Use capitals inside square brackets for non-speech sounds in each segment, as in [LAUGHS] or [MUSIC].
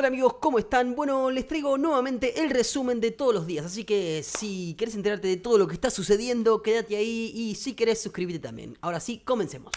Hola amigos, ¿cómo están? Bueno, les traigo nuevamente el resumen de todos los días, así que si querés enterarte de todo lo que está sucediendo, quédate ahí y si querés suscribirte también. Ahora sí, comencemos.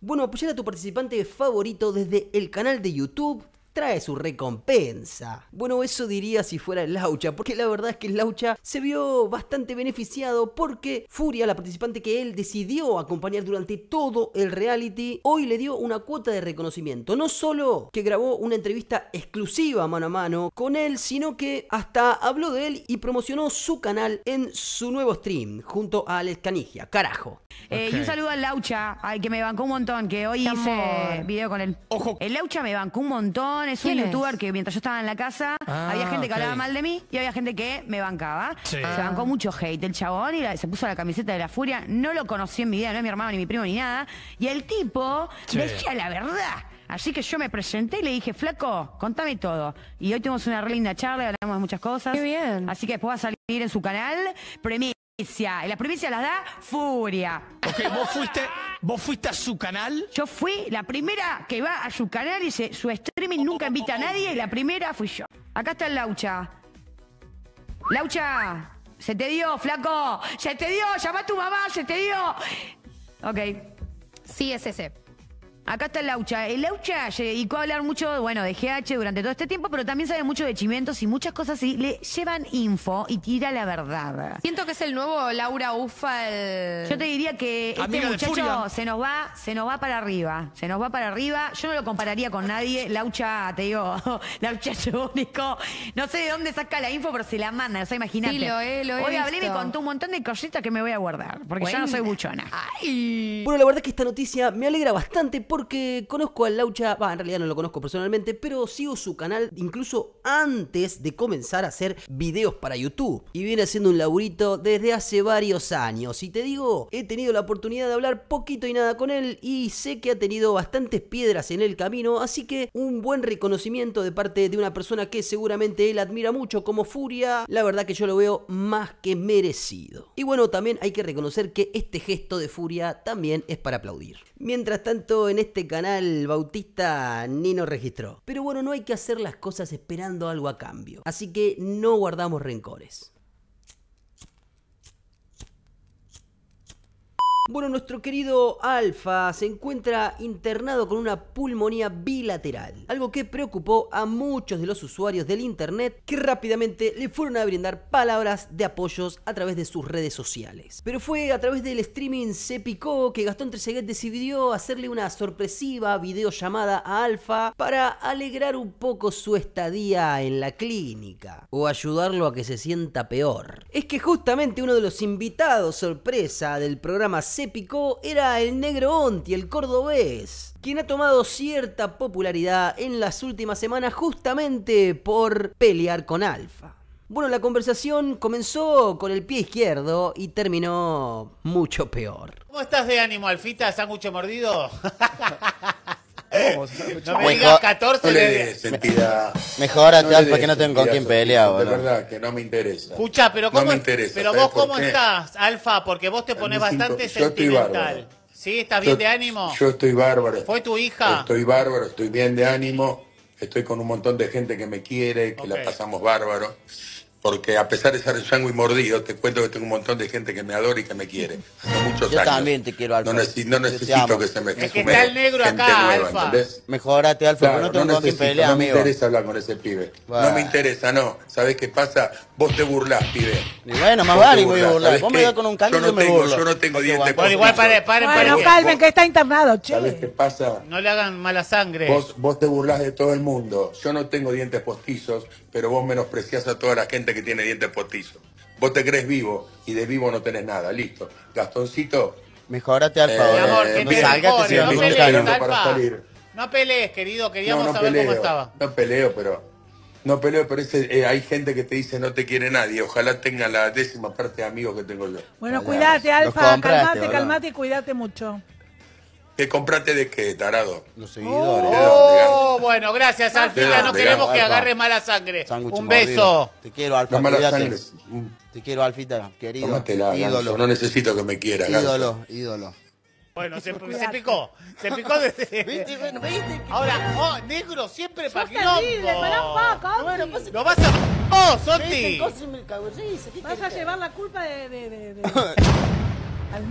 Bueno, apoyar a tu participante favorito desde el canal de YouTube, trae su recompensa. Bueno, eso diría si fuera el Laucha, porque la verdad es que el Laucha se vio bastante beneficiado porque Furia, la participante que él decidió acompañar durante todo el reality, hoy le dio una cuota de reconocimiento. No solo que grabó una entrevista exclusiva mano a mano con él, sino que hasta habló de él y promocionó su canal en su nuevo stream junto a Alex Canigia. Carajo. Eh, y un saludo al Laucha, al que me bancó un montón, que hoy hice video con él. Ojo. El eh, Laucha me bancó un montón, es un youtuber que mientras yo estaba en la casa, ah, había gente que hablaba mal de mí y había gente que me bancaba. Se bancó mucho hate el chabón y se puso la camiseta de la furia. No lo conocí en mi vida, no es mi hermano, ni mi primo, ni nada. Y el tipo decía la verdad. Así que yo me presenté y le dije, flaco, contame todo. Y hoy tenemos una re linda charla, hablamos de muchas cosas. Qué bien. Así que después va a salir en su canal. Premio y la provincia las da Furia. vos fuiste, vos fuiste a su canal. Yo fui la primera que va a su canal y su streaming nunca invita a nadie y la primera fui yo. Acá está el Laucha. Laucha, se te dio, flaco. Se te dio, llama a tu mamá, se te dio. Ok. Sí, es ese. Acá está el Laucha. El Laucha se a hablar mucho, bueno, de GH durante todo este tiempo, pero también sabe mucho de chimentos y muchas cosas y le llevan info y tira la verdad. Siento que es el nuevo Laura Ufa. Yo te diría que este muchacho se nos va, se nos va para arriba. Se nos va para arriba. Yo no lo compararía con nadie. Laucha, te digo, [LAUGHS] Laucha es único. No sé de dónde saca la info, pero se la manda, o sea, imagínate. Sí, lo he- Hoy hablé y me contó un montón de cositas que me voy a guardar, porque ya no soy buchona. Bueno, la verdad es que esta noticia me alegra bastante porque conozco al Laucha, va, en realidad no lo conozco personalmente, pero sigo su canal incluso antes de comenzar a hacer videos para YouTube. Y viene haciendo un laburito desde hace varios años. Y te digo, he tenido la oportunidad de hablar poquito y nada con él y sé que ha tenido bastantes piedras en el camino, así que un buen reconocimiento de parte de una persona que seguramente él admira mucho como Furia, la verdad que yo lo veo más que merecido. Y bueno, también hay que reconocer que este gesto de Furia también es para aplaudir. Mientras tanto, en este canal Bautista ni nos registró. Pero bueno, no hay que hacer las cosas esperando algo a cambio. Así que no guardamos rencores. Bueno, nuestro querido Alfa se encuentra internado con una pulmonía bilateral, algo que preocupó a muchos de los usuarios del Internet que rápidamente le fueron a brindar palabras de apoyos a través de sus redes sociales. Pero fue a través del streaming Se Picó que Gastón Treseguet decidió hacerle una sorpresiva videollamada a Alfa para alegrar un poco su estadía en la clínica o ayudarlo a que se sienta peor. Es que justamente uno de los invitados sorpresa del programa épico era el negro Onti, el cordobés, quien ha tomado cierta popularidad en las últimas semanas justamente por pelear con Alfa. Bueno, la conversación comenzó con el pie izquierdo y terminó mucho peor. ¿Cómo estás de ánimo, Alfita? mucho mordido? [LAUGHS] [LAUGHS] No me digas 14 de sentida. Alfa, que no tengo con quién pelear, De verdad, que no me interesa. Escucha, pero ¿cómo, pero vos cómo estás, Alfa? Porque vos te pones bastante sentimental. ¿Sí? ¿Estás bien de ánimo? Yo estoy bárbaro. ¿Fue tu hija? Estoy bárbaro, estoy bien de ánimo. Estoy con un montón de gente que me quiere, que la pasamos bárbaro porque a pesar de ser sanguíneo y mordido, te cuento que tengo un montón de gente que me adora y que me quiere. Hace muchos Yo también te quiero, Alfa. No, necesito que se me Es que está el negro acá, Alfa. Mejorate, Alfa, no tengo no que No me interesa hablar con ese pibe. No me interesa, no. ¿Sabés qué pasa? Vos te burlás, pibe. Y bueno, más vale voy a burlar. Vos me das con un cambio yo, no me tengo, Yo no tengo dientes. postizos igual Bueno, calmen, que está internado, che. ¿Sabés qué pasa? No le hagan mala sangre. Vos, vos te burlás de todo el mundo. Yo no tengo dientes postizos, pero vos menosprecias a toda la gente que tiene dientes postizos. Vos te crees vivo y de vivo no tenés nada, listo. Gastoncito. Mejorate Alfa favor. Eh, eh, que no pelees, para salir. No pelees, querido, queríamos saber cómo estaba. No peleo, pero no peleo, pero eh, hay gente que te dice no te quiere nadie. Ojalá tenga la décima parte de amigos que tengo yo. Bueno, cuídate, Alfa, calmate, calmate y cuídate mucho. Qué compraste de qué, tarado. Los seguidores. Oh, bueno, gracias, Alfita. No queremos que agarre mala sangre. Un beso. Te quiero, Alfita. Mm, te quiero, Alfita, querido. ídolo. No necesito que me quieras. Ídolo, ídolo. Bueno, se, picó. Se picó desde. [LAUGHS] ¿Viste, Ahora, oh, negro, siempre para que no. Bueno, Lo vas a. ¡Oh, Soti! Vas a llevar la culpa de. de, [LAUGHS] al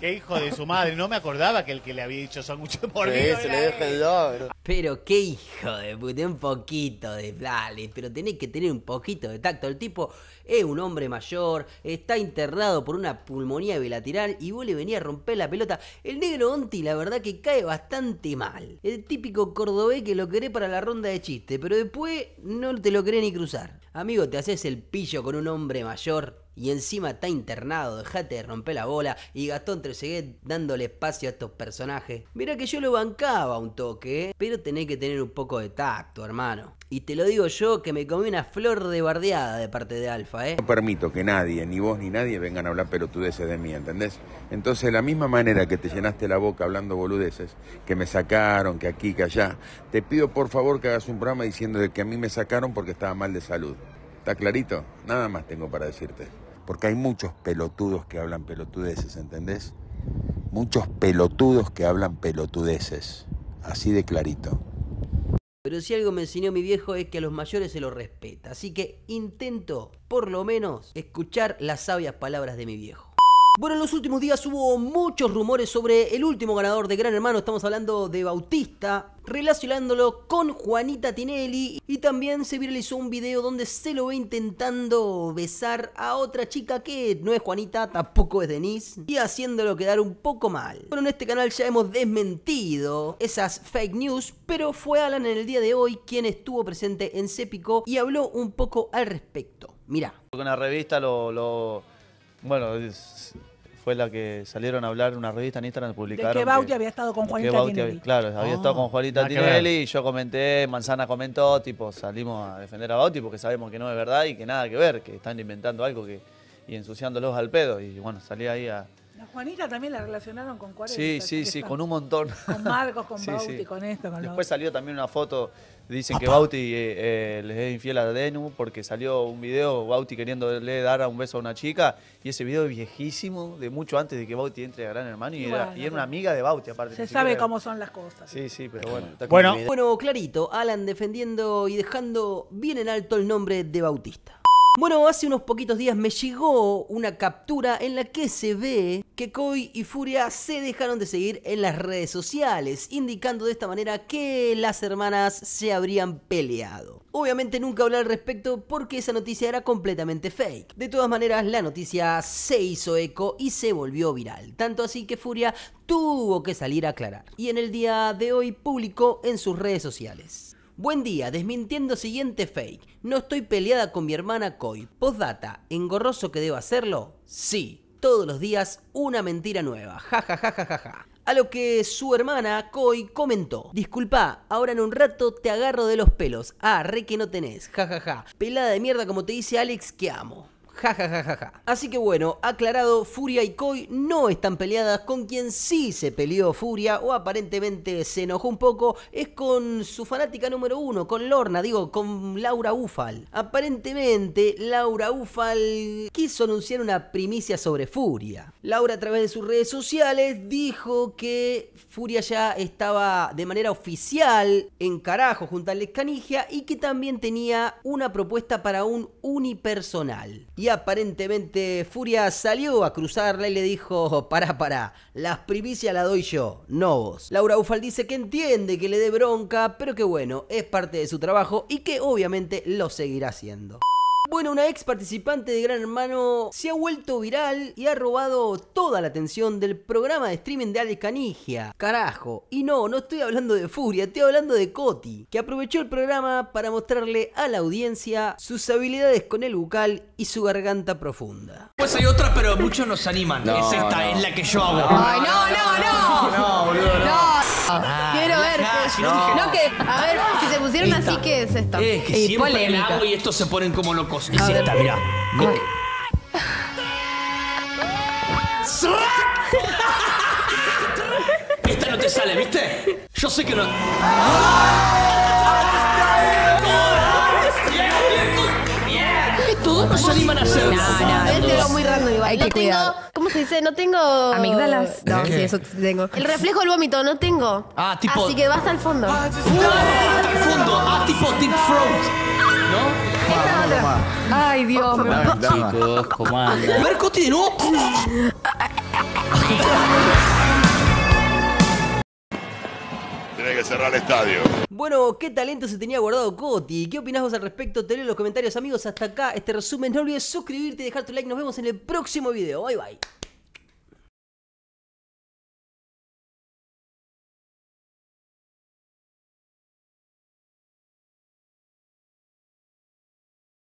Qué hijo de su madre, no me acordaba que el que le había dicho son mucho por Sí, se le deja el logro. Pero qué hijo de puta, un poquito de dale, pero tenés que tener un poquito de tacto. El tipo es un hombre mayor, está internado por una pulmonía bilateral y vos le a romper la pelota. El negro Onti, la verdad que cae bastante mal. El típico cordobés que lo querés para la ronda de chiste, pero después no te lo querés ni cruzar. Amigo, te haces el pillo con un hombre mayor y encima está internado, dejate de romper la bola y Gastón sigue dándole espacio a estos personajes. Mira que yo lo bancaba un toque, ¿eh? pero tenés que tener un poco de tacto, hermano. Y te lo digo yo que me comí una flor de bardeada de parte de Alfa, ¿eh? No permito que nadie, ni vos ni nadie, vengan a hablar pelotudeces de mí, ¿entendés? Entonces, de la misma manera que te llenaste la boca hablando boludeces, que me sacaron, que aquí, que allá, te pido por favor que hagas un programa diciendo que a mí me sacaron porque estaba mal de salud. ¿Está clarito? Nada más tengo para decirte. Porque hay muchos pelotudos que hablan pelotudeces, ¿entendés? Muchos pelotudos que hablan pelotudeces. Así de clarito. Pero si algo me enseñó mi viejo es que a los mayores se los respeta. Así que intento, por lo menos, escuchar las sabias palabras de mi viejo. Bueno, en los últimos días hubo muchos rumores sobre el último ganador de Gran Hermano, estamos hablando de Bautista, relacionándolo con Juanita Tinelli y también se viralizó un video donde se lo ve intentando besar a otra chica que no es Juanita, tampoco es Denise y haciéndolo quedar un poco mal. Bueno, en este canal ya hemos desmentido esas fake news, pero fue Alan en el día de hoy quien estuvo presente en Cepico y habló un poco al respecto. Mirá. Con la revista lo... lo... Bueno, fue la que salieron a hablar en una revista en Instagram, publicaron. De que Bauti había estado con Juanita Tinelli. claro, había ah. estado con Juanita Tinelli y yo comenté, Manzana comentó, tipo, salimos a defender a Bauti porque sabemos que no es verdad y que nada que ver, que están inventando algo que, y ensuciándolos al pedo. Y bueno, salí ahí a, la Juanita también la relacionaron con Cuarenta Sí, sí, sí, con un montón. Con Marcos, con [LAUGHS] Bauti, con esto, Después salió también una foto, dicen que Bauti eh, eh, les es infiel a Denu porque salió un video Bauti queriéndole dar un beso a una chica y ese video es viejísimo, de mucho antes de que Bauti entre a Gran Hermano y, era, una amiga de Bauti aparte. Se sabe cómo son las cosas. Sí, sí, pero bueno. Bueno. bueno, clarito, Alan defendiendo y dejando bien en alto el nombre de Bautista. Bueno, hace unos poquitos días me llegó una captura en la que se ve que Koi y Furia se dejaron de seguir en las redes sociales, indicando de esta manera que las hermanas se habrían peleado. Obviamente nunca hablé al respecto porque esa noticia era completamente fake. De todas maneras, la noticia se hizo eco y se volvió viral, tanto así que Furia tuvo que salir a aclarar. Y en el día de hoy publicó en sus redes sociales. Buen día, desmintiendo siguiente fake. No estoy peleada con mi hermana Koi. Postdata, ¿engorroso que debo hacerlo? Sí. Todos los días una mentira nueva. Ja A lo que su hermana Koi comentó: Disculpa, ahora en un rato te agarro de los pelos. Ah, re que no tenés. Ja Pelada de mierda como te dice Alex que amo. Ja, Así que bueno, aclarado, Furia y Koi no están peleadas. Con quien sí se peleó Furia o aparentemente se enojó un poco es con su fanática número uno, con Lorna, digo, con Laura Ufal. Aparentemente, Laura Ufal quiso anunciar una primicia sobre Furia. Laura a través de sus redes sociales dijo que Furia ya estaba de manera oficial en carajo junto a Escanigia y que también tenía una propuesta para un unipersonal y aparentemente Furia salió a cruzarla y le dijo, pará, para. las primicias las doy yo, no vos. Laura Ufal dice que entiende que le dé bronca, pero que bueno, es parte de su trabajo y que obviamente lo seguirá haciendo. Bueno, una ex participante de Gran Hermano se ha vuelto viral y ha robado toda la atención del programa de streaming de Alex Canigia. Carajo. Y no, no estoy hablando de Furia, estoy hablando de Coti, que aprovechó el programa para mostrarle a la audiencia sus habilidades con el bucal y su garganta profunda. Pues hay otras, pero muchos nos animan. es esta, es la que yo hago. Ay, no, no, no. No, boludo, no. Ah, ah, quiero ver. no. que, a ver, si se pusieron así, ¿qué es esto? Es que siempre polémica. hago y estos se ponen como locos. Y esta, mirá. Esta no te sale, ¿viste? Yo sé que no. ¡Ah! No se animan a No, ¿Cómo se dice? No tengo... ¿Amígdalas? No, sí, eso tengo. El reflejo del vómito no tengo. Ah, tipo... Así que va hasta el fondo. Ah, fondo. Ah, deep throat. ¿No? Ay, Dios. [LAUGHS] que cerrar el estadio. Bueno, qué talento se tenía guardado Coti. ¿Qué opinás vos al respecto? Te en los comentarios, amigos. Hasta acá este resumen. No olvides suscribirte y dejar tu like. Nos vemos en el próximo video. Bye bye.